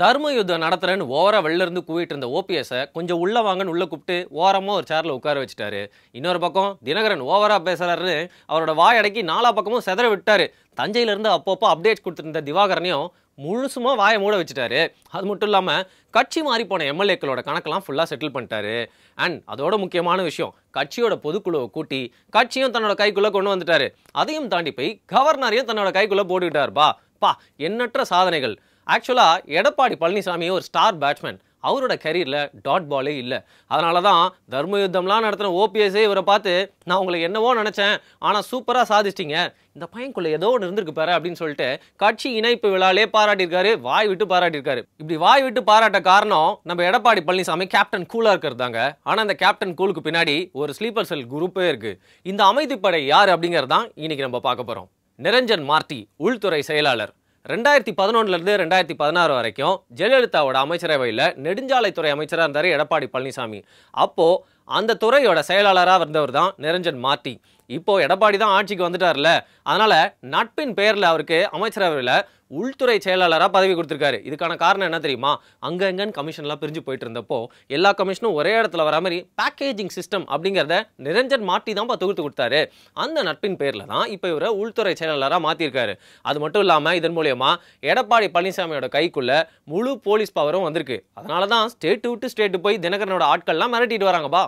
தர்ம யுத்தம் நடத்துறேன்னு ஓவரா வெளில இருந்து கூவிட்டு இருந்த ஓபிஎஸை கொஞ்சம் உள்ள வாங்கன்னு உள்ள கூப்பிட்டு ஓரமாக ஒரு சேர்ல உட்கார வச்சுட்டாரு இன்னொரு பக்கம் தினகரன் ஓவரா பேசுறாருன்னு அவரோட வாயடக்கி நாலா பக்கமும் செதற விட்டாரு தஞ்சையிலேருந்து அப்பப்போ அப்டேட் கொடுத்துருந்த திவாகரனையும் முழுசுமா வாயை மூட வச்சுட்டாரு அது மட்டும் இல்லாமல் கட்சி மாறி போன எம்எல்ஏக்களோட கணக்கெல்லாம் ஃபுல்லாக செட்டில் பண்ணிட்டாரு அண்ட் அதோட முக்கியமான விஷயம் கட்சியோட பொதுக்குழுவை கூட்டி கட்சியும் தன்னோட கைக்குள்ளே கொண்டு வந்துட்டாரு அதையும் தாண்டி போய் கவர்னரையும் தன்னோட கைக்குள்ளே போட்டுக்கிட்டாருப்பா பா எண்ணற்ற சாதனைகள் ஆக்சுவலாக எடப்பாடி பழனிசாமி ஒரு ஸ்டார் பேட்ஸ்மேன் அவரோட கரியரில் டாட் பாலே இல்லை அதனால தான் தர்ம யுத்தம்லாம் நடத்தின ஓபிஎஸ்ஸே இவரை பார்த்து நான் உங்களை என்னவோ நினச்சேன் ஆனால் சூப்பராக சாதிச்சிட்டிங்க இந்த பையன்குள்ளே ஏதோ ஒன்று இருந்திருக்கு பாரு அப்படின்னு சொல்லிட்டு கட்சி இணைப்பு விழாலே பாராட்டியிருக்காரு வாய் விட்டு பாராட்டியிருக்காரு இப்படி வாய் விட்டு பாராட்ட காரணம் நம்ம எடப்பாடி பழனிசாமி கேப்டன் கூலாக இருக்கிறது தாங்க ஆனால் அந்த கேப்டன் கூலுக்கு பின்னாடி ஒரு ஸ்லீப்பர் செல் குரூப்பே இருக்குது இந்த அமைதிப்படை யார் அப்படிங்கிறது தான் இன்றைக்கி நம்ம பார்க்க போகிறோம் நிரஞ்சன் மார்த்தி உள்துறை செயலாளர் ரெண்டாயிரத்தி பதினொன்றுலேருந்து ரெண்டாயிரத்தி பதினாறு வரைக்கும் ஜெயலலிதாவோட அமைச்சரவையில் நெடுஞ்சாலைத்துறை அமைச்சராக இருந்தார் எடப்பாடி பழனிசாமி அப்போது அந்த துறையோட செயலாளராக இருந்தவர் தான் நிரஞ்சன் மார்ட்டி இப்போ எடப்பாடி தான் ஆட்சிக்கு வந்துட்டார்ல அதனால நட்பின் பேரில் அவருக்கு அமைச்சரவையில் உள்துறை செயலாளராக பதவி கொடுத்துருக்காரு இதுக்கான காரணம் என்ன தெரியுமா அங்கங்கன்னு கமிஷன்லாம் பிரிஞ்சு போயிட்டு இருந்தப்போ எல்லா கமிஷனும் ஒரே இடத்துல வர மாதிரி பேக்கேஜிங் சிஸ்டம் அப்படிங்கிறத நிரஞ்சன் மாட்டி தான் தொகுத்து கொடுத்தாரு அந்த நட்பின் பேரில் தான் இப்போ இவரை உள்துறை செயலாளராக மாற்றிருக்காரு அது மட்டும் இல்லாமல் இதன் மூலயமா எடப்பாடி பழனிசாமியோட கைக்குள்ள முழு போலீஸ் பவரும் வந்திருக்கு அதனால தான் ஸ்டேட் விட்டு ஸ்டேட்டு போய் தினகரனோட ஆட்கள்லாம் மிரட்டிட்டு வராங்கப்பா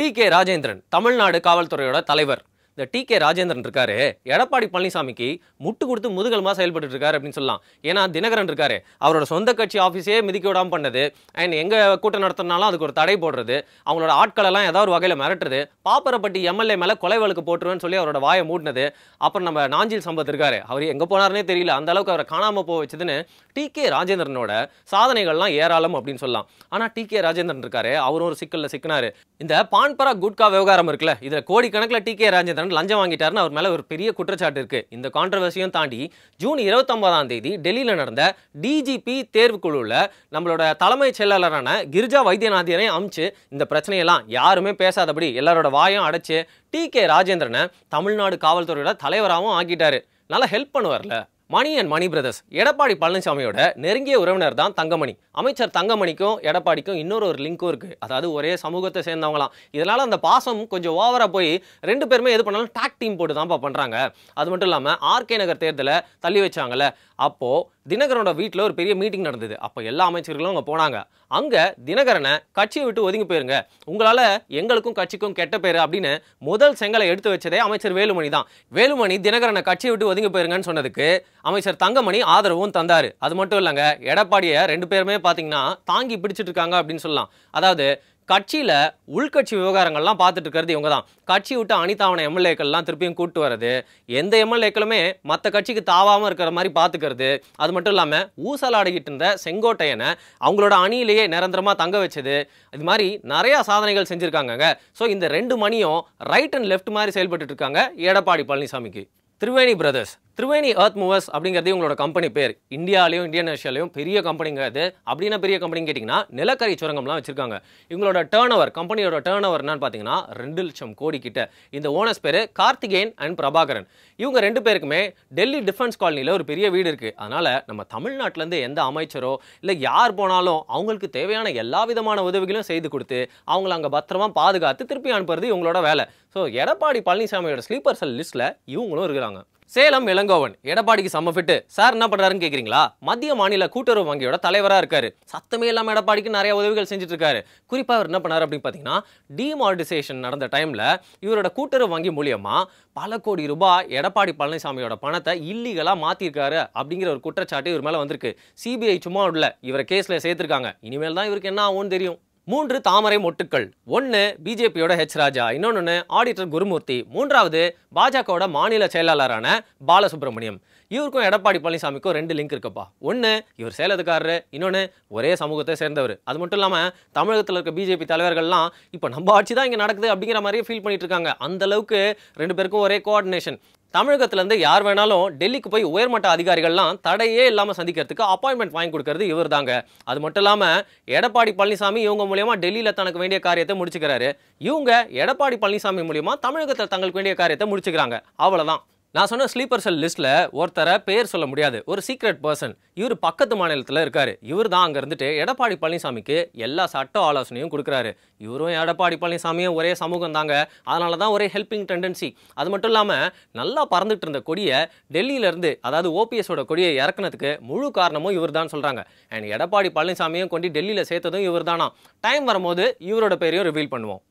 டி கே ராஜேந்திரன் தமிழ்நாடு காவல்துறையோட தலைவர் இந்த டி கே ராஜேந்திரன் இருக்காரு எடப்பாடி பழனிசாமிக்கு முட்டு கொடுத்து முதுகலமாக செயல்பட்டு இருக்காரு அப்படின்னு சொல்லலாம் ஏன்னா தினகரன் இருக்காரு அவரோட சொந்த கட்சி ஆஃபீஸே மிதிக்க விடாமல் பண்ணது அண்ட் எங்கள் கூட்டம் நடத்தினாலும் அதுக்கு ஒரு தடை போடுறது அவங்களோட ஆட்களெல்லாம் ஏதாவது ஒரு வகையில் மிரட்டுறது பாப்பரப்பட்டி எம்எல்ஏ மேலே கொலை வழக்கு போட்டுருவேன் சொல்லி அவரோட வாயை மூடினது அப்புறம் நம்ம நாஞ்சில் சம்பத் இருக்காரு அவர் எங்கே போனார்னே தெரியல அந்த அளவுக்கு அவரை காணாமல் போக வச்சதுன்னு டி கே ராஜேந்திரனோட சாதனைகள்லாம் ஏராளம் அப்படின்னு சொல்லலாம் ஆனால் டி கே ராஜேந்திரன் இருக்காரு அவரும் ஒரு சிக்கலில் சிக்கினார் இந்த பான்பரா குட்கா விவகாரம் இருக்குல்ல இதில் கோடிக்கணக்கில் டி கே ராஜேந்திரன் கவர்மெண்ட் லஞ்சம் வாங்கிட்டாருன்னு அவர் மேலே ஒரு பெரிய குற்றச்சாட்டு இருக்குது இந்த கான்ட்ரவர்சியும் தாண்டி ஜூன் இருபத்தொன்பதாம் தேதி டெல்லியில் நடந்த டிஜிபி தேர்வுக்குழுவில் நம்மளோட தலைமைச் செயலாளரான கிரிஜா வைத்தியநாதியரையும் அமிச்சு இந்த பிரச்சனையெல்லாம் யாருமே பேசாதபடி எல்லாரோட வாயும் அடைச்சு டி கே ராஜேந்திரனை தமிழ்நாடு காவல்துறையோட தலைவராகவும் ஆக்கிட்டாரு நல்லா ஹெல்ப் பண்ணுவார்ல மணி அண்ட் மணி பிரதர்ஸ் எடப்பாடி பழனிசாமியோட நெருங்கிய உறவினர் தான் தங்கமணி அமைச்சர் தங்கமணிக்கும் எடப்பாடிக்கும் இன்னொரு ஒரு லிங்க்கும் இருக்குது அதாவது ஒரே சமூகத்தை சேர்ந்தவங்களாம் இதனால் அந்த பாசம் கொஞ்சம் ஓவராக போய் ரெண்டு பேருமே எது பண்ணாலும் டாக் டீம் போட்டு தான்ப்பா பண்ணுறாங்க அது மட்டும் இல்லாமல் ஆர்கே நகர் தேர்தலை தள்ளி வச்சாங்கல்ல அப்போது தினகரனோட வீட்டில் ஒரு பெரிய மீட்டிங் நடந்தது அப்போ எல்லா அமைச்சர்களும் அங்கே போனாங்க அங்கே தினகரனை கட்சியை விட்டு ஒதுங்கி போயிருங்க உங்களால் எங்களுக்கும் கட்சிக்கும் கெட்ட பேர் அப்படின்னு முதல் செங்கலை எடுத்து வச்சதே அமைச்சர் வேலுமணி தான் வேலுமணி தினகரனை கட்சியை விட்டு ஒதுங்கி போயிருங்கன்னு சொன்னதுக்கு அமைச்சர் தங்கமணி ஆதரவும் தந்தார் அது மட்டும் இல்லைங்க எடப்பாடியை ரெண்டு பேருமே பார்த்தீங்கன்னா தாங்கி பிடிச்சிட்டு இருக்காங்க அப்படின்னு சொல்லலாம் அதாவது கட்சியில் உள்கட்சி விவகாரங்கள்லாம் பார்த்துட்டு இருக்கிறது இவங்க தான் கட்சி விட்டு அனிதாவன எம்எல்ஏக்கள்லாம் திருப்பியும் கூப்பிட்டு வர்றது எந்த எம்எல்ஏக்களுமே மற்ற கட்சிக்கு தாவாமல் இருக்கிற மாதிரி பார்த்துக்கிறது அது மட்டும் இல்லாமல் ஊசலாடிக்கிட்டு இருந்த செங்கோட்டையனை அவங்களோட அணியிலேயே நிரந்தரமாக தங்க வச்சது இது மாதிரி நிறையா சாதனைகள் செஞ்சுருக்காங்க ஸோ இந்த ரெண்டு மணியும் ரைட் அண்ட் லெஃப்ட் மாதிரி செயல்பட்டு இருக்காங்க எடப்பாடி பழனிசாமிக்கு திருவேணி பிரதர்ஸ் திருவேணி அர்த் மூவர்ஸ் அப்படிங்கிறது உங்களோட கம்பெனி பேர் இந்தியாலையும் இந்தியன் ஏஷியாலையும் பெரிய கம்பெனிங்கிறது அப்படின்னா பெரிய கம்பெனி கேட்டிங்கன்னா நிலக்கரி சுரங்கம்லாம் வச்சிருக்காங்க இவங்களோட டேர்ன் ஓவர் கம்பெனியோட டேர்ன் ஓவர் என்னன்னு பார்த்தீங்கன்னா ரெண்டு லட்சம் கோடி கிட்ட இந்த ஓனர்ஸ் பேர் கார்த்திகேயன் அண்ட் பிரபாகரன் இவங்க ரெண்டு பேருக்குமே டெல்லி டிஃபென்ஸ் காலனியில் ஒரு பெரிய வீடு இருக்குது அதனால் நம்ம தமிழ்நாட்டிலேருந்து எந்த அமைச்சரோ இல்லை யார் போனாலும் அவங்களுக்கு தேவையான எல்லா விதமான உதவிகளும் செய்து கொடுத்து அவங்கள அங்கே பத்திரமா பாதுகாத்து திருப்பி அனுப்புறது இவங்களோட வேலை ஸோ எடப்பாடி பழனிசாமியோட ஸ்லீப்பர் செல் லிஸ்ட்டில் இவங்களும் இருக்கிறாங்க சேலம் இளங்கோவன் எடப்பாடிக்கு சம்ம ஃபிட்டு சார் என்ன பண்ணுறாருன்னு கேட்குறீங்களா மத்திய மாநில கூட்டுறவு வங்கியோட தலைவராக இருக்காரு சத்தமே இல்லாமல் எடப்பாடிக்கு நிறைய உதவிகள் செஞ்சுட்டு இருக்காரு குறிப்பாக அவர் என்ன பண்ணார் அப்படின்னு பார்த்தீங்கன்னா டிமானிட்டைசேஷன் நடந்த டைம்ல இவரோட கூட்டுறவு வங்கி மூலியமா பல கோடி ரூபாய் எடப்பாடி பழனிசாமியோட பணத்தை இல்லீகலாக மாத்திருக்காரு அப்படிங்கிற ஒரு குற்றச்சாட்டு இவர் மேலே வந்திருக்கு சிபிஐ சும்மா உள்ள இவரை கேஸ்ல சேர்த்துருக்காங்க இனிமேல் தான் இவருக்கு என்ன ஆகும்னு தெரியும் மூன்று தாமரை மொட்டுக்கள் ஒன்று பிஜேபியோட ஹெச் ராஜா இன்னொன்று ஆடிட்டர் குருமூர்த்தி மூன்றாவது பாஜகவோட மாநில செயலாளரான பாலசுப்ரமணியம் இவருக்கும் எடப்பாடி பழனிசாமிக்கும் ரெண்டு லிங்க் இருக்குப்பா ஒன்று இவர் சேலத்துக்காரரு இன்னொன்று ஒரே சமூகத்தை சேர்ந்தவர் அது மட்டும் இல்லாமல் தமிழகத்தில் இருக்க பிஜேபி தலைவர்கள்லாம் இப்போ நம்ம ஆட்சி தான் இங்கே நடக்குது அப்படிங்கிற மாதிரியே ஃபீல் பண்ணிட்டு இருக்காங்க அந்த அளவுக்கு ரெண்டு பேருக்கும் ஒரே கோஆர்டினேஷன் தமிழகத்திலேருந்து யார் வேணாலும் டெல்லிக்கு போய் உயர்மட்ட அதிகாரிகள்லாம் தடையே இல்லாமல் சந்திக்கிறதுக்கு அப்பாயின்மெண்ட் வாங்கி கொடுக்கறது இவர் தாங்க அது மட்டும் இல்லாமல் எடப்பாடி பழனிசாமி இவங்க மூலியமாக டெல்லியில் தனக்கு வேண்டிய காரியத்தை முடிச்சுக்கிறாரு இவங்க எடப்பாடி பழனிசாமி மூலியமாக தமிழகத்தில் தங்களுக்கு வேண்டிய காரியத்தை முடிச்சுக்கிறாங்க அவ்வளோதான் நான் சொன்ன ஸ்லீப்பர் செல் லிஸ்ட்டில் ஒருத்தரை பேர் சொல்ல முடியாது ஒரு சீக்ரெட் பர்சன் இவர் பக்கத்து மாநிலத்தில் இருக்கார் இவர் தான் அங்கே இருந்துட்டு எடப்பாடி பழனிசாமிக்கு எல்லா சட்ட ஆலோசனையும் கொடுக்குறாரு இவரும் எடப்பாடி பழனிசாமியும் ஒரே சமூகம் தாங்க அதனால தான் ஒரே ஹெல்பிங் டெண்டன்சி அது மட்டும் இல்லாமல் நல்லா பறந்துட்டு இருந்த கொடியை டெல்லியிலேருந்து அதாவது ஓபிஎஸோட கொடியை இறக்குனதுக்கு முழு காரணமும் இவர் தான் சொல்கிறாங்க அண்ட் எடப்பாடி பழனிசாமியும் கொண்டு டெல்லியில் சேர்த்ததும் இவர் தானா டைம் வரும்போது இவரோட பேரையும் ரிவீல் பண்ணுவோம்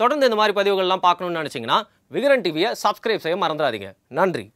தொடர்ந்து இந்த மாதிரி பதிவுகள்லாம் பார்க்கணுன்னு நினச்சிங்கன்னா விகரன் டிவியை சப்ஸ்கிரைப் செய்ய மறந்துடாதீங்க நன்றி